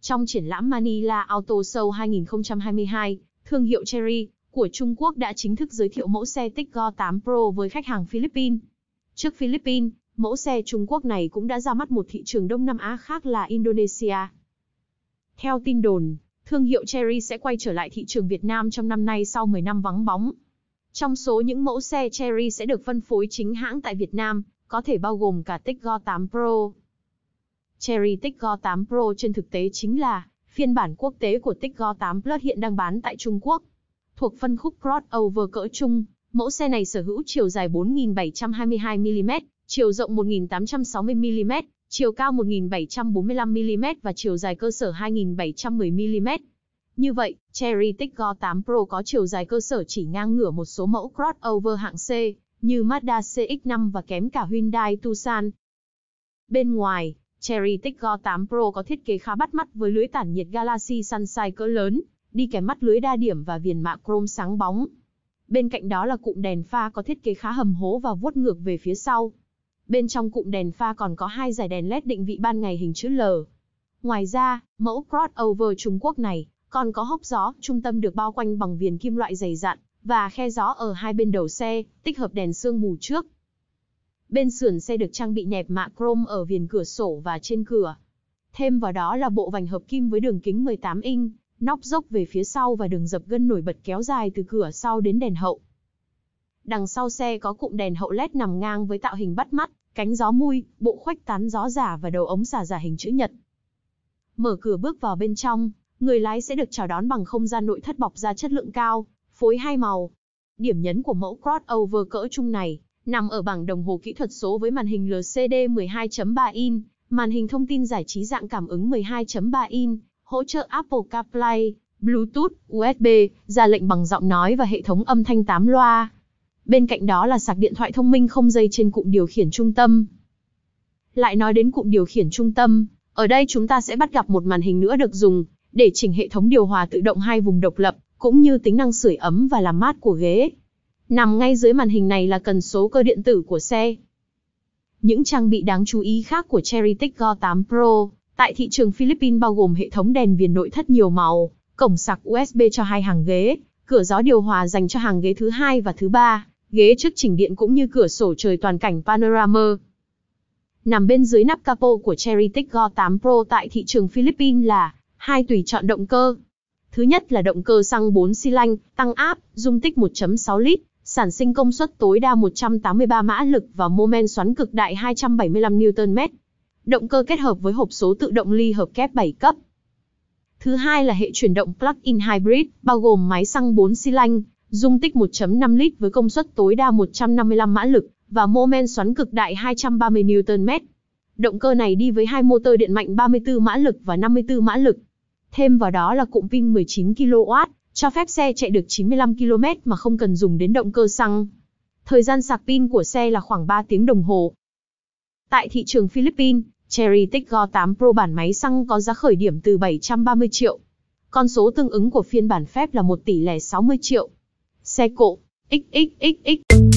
Trong triển lãm Manila Auto Show 2022, thương hiệu Cherry của Trung Quốc đã chính thức giới thiệu mẫu xe Tiggo 8 Pro với khách hàng Philippines. Trước Philippines, mẫu xe Trung Quốc này cũng đã ra mắt một thị trường Đông Nam Á khác là Indonesia. Theo tin đồn, thương hiệu Cherry sẽ quay trở lại thị trường Việt Nam trong năm nay sau 10 năm vắng bóng. Trong số những mẫu xe Cherry sẽ được phân phối chính hãng tại Việt Nam, có thể bao gồm cả Tiggo 8 Pro. Cherry Tiggo 8 Pro trên thực tế chính là phiên bản quốc tế của Tiggo 8 Plus hiện đang bán tại Trung Quốc. Thuộc phân khúc crossover cỡ trung, mẫu xe này sở hữu chiều dài 4.722mm, chiều rộng 1.860mm, chiều cao 1.745mm và chiều dài cơ sở 2.710mm. Như vậy, Cherry Tiggo 8 Pro có chiều dài cơ sở chỉ ngang ngửa một số mẫu crossover hạng C, như Mazda CX-5 và kém cả Hyundai Tucson. Bên ngoài, Cherry Tiggo 8 Pro có thiết kế khá bắt mắt với lưới tản nhiệt Galaxy Sunshine cỡ lớn, đi kèm mắt lưới đa điểm và viền mạ chrome sáng bóng. Bên cạnh đó là cụm đèn pha có thiết kế khá hầm hố và vuốt ngược về phía sau. Bên trong cụm đèn pha còn có hai dải đèn LED định vị ban ngày hình chữ L. Ngoài ra, mẫu crossover Trung Quốc này còn có hốc gió, trung tâm được bao quanh bằng viền kim loại dày dặn, và khe gió ở hai bên đầu xe, tích hợp đèn sương mù trước. Bên sườn xe được trang bị nẹp mạ chrome ở viền cửa sổ và trên cửa. Thêm vào đó là bộ vành hợp kim với đường kính 18 inch, nóc dốc về phía sau và đường dập gân nổi bật kéo dài từ cửa sau đến đèn hậu. Đằng sau xe có cụm đèn hậu LED nằm ngang với tạo hình bắt mắt, cánh gió mui, bộ khoách tán gió giả và đầu ống xả giả hình chữ nhật. Mở cửa bước vào bên trong, người lái sẽ được chào đón bằng không gian nội thất bọc da chất lượng cao, phối hai màu. Điểm nhấn của mẫu crossover cỡ trung này nằm ở bảng đồng hồ kỹ thuật số với màn hình LCD 12.3 in, màn hình thông tin giải trí dạng cảm ứng 12.3 in, hỗ trợ Apple CarPlay, Bluetooth, USB, ra lệnh bằng giọng nói và hệ thống âm thanh 8 loa. Bên cạnh đó là sạc điện thoại thông minh không dây trên cụm điều khiển trung tâm. Lại nói đến cụm điều khiển trung tâm, ở đây chúng ta sẽ bắt gặp một màn hình nữa được dùng để chỉnh hệ thống điều hòa tự động hai vùng độc lập, cũng như tính năng sưởi ấm và làm mát của ghế. Nằm ngay dưới màn hình này là cần số cơ điện tử của xe. Những trang bị đáng chú ý khác của Cherry Tiggo 8 Pro tại thị trường Philippines bao gồm hệ thống đèn viền nội thất nhiều màu, cổng sạc USB cho hai hàng ghế, cửa gió điều hòa dành cho hàng ghế thứ hai và thứ ba, ghế trước chỉnh điện cũng như cửa sổ trời toàn cảnh panorama. Nằm bên dưới nắp capo của Cherry Tiggo 8 Pro tại thị trường Philippines là hai tùy chọn động cơ. Thứ nhất là động cơ xăng 4 xi lanh, tăng áp, dung tích 1.6 lít, sản sinh công suất tối đa 183 mã lực và mô men xoắn cực đại 275 Nm. Động cơ kết hợp với hộp số tự động ly hợp kép 7 cấp. Thứ hai là hệ chuyển động plug-in hybrid, bao gồm máy xăng 4 xi lanh, dung tích 1.5 lít với công suất tối đa 155 mã lực và mô men xoắn cực đại 230 Nm. Động cơ này đi với hai motor điện mạnh 34 mã lực và 54 mã lực. Thêm vào đó là cụm pin 19 kW, cho phép xe chạy được 95 km mà không cần dùng đến động cơ xăng. Thời gian sạc pin của xe là khoảng 3 tiếng đồng hồ. Tại thị trường Philippines, Cherry Tiggo 8 Pro bản máy xăng có giá khởi điểm từ 730 triệu. Con số tương ứng của phiên bản phép là 1 tỷ lẻ 60 triệu. Xe cộ, xxxx.